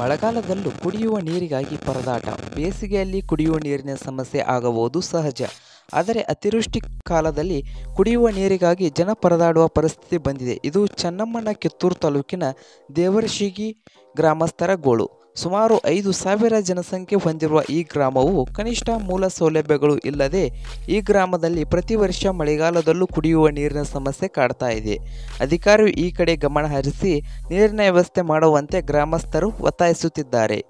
ಮಳೆಗಾಲದಲ್ಲೂ ಕುಡಿಯುವ ನೀರಿಗಾಗಿ ಪರದಾಟ ಬೇಸಿಗೆಯಲ್ಲಿ ಕುಡಿಯುವ ನೀರಿನ ಸಮಸ್ಯೆ ಆಗಬಹುದು ಸಹಜ ಆದರೆ ಅತಿವೃಷ್ಟಿ ಕಾಲದಲ್ಲಿ ಕುಡಿಯುವ ನೀರಿಗಾಗಿ ಜನ ಪರದಾಡುವ ಪರಿಸ್ಥಿತಿ ಬಂದಿದೆ ಇದು ಚೆನ್ನಮ್ಮನ ಕಿತ್ತೂರು ತಾಲೂಕಿನ ದೇವರಶಿಗಿ ಗ್ರಾಮಸ್ಥರ ಗೋಳು ಸುಮಾರು ಐದು ಸಾವಿರ ಜನಸಂಖ್ಯೆ ಹೊಂದಿರುವ ಈ ಗ್ರಾಮವು ಕನಿಷ್ಠ ಮೂಲ ಸೌಲಭ್ಯಗಳು ಇಲ್ಲದೆ ಈ ಗ್ರಾಮದಲ್ಲಿ ಪ್ರತಿ ವರ್ಷ ಮಳೆಗಾಲದಲ್ಲೂ ಕುಡಿಯುವ ನೀರಿನ ಸಮಸ್ಯೆ ಕಾಡ್ತಾ ಇದೆ ಅಧಿಕಾರಿಯು ಈ ಕಡೆ ಗಮನ ಹರಿಸಿ ನೀರಿನ ವ್ಯವಸ್ಥೆ ಮಾಡುವಂತೆ ಗ್ರಾಮಸ್ಥರು ಒತ್ತಾಯಿಸುತ್ತಿದ್ದಾರೆ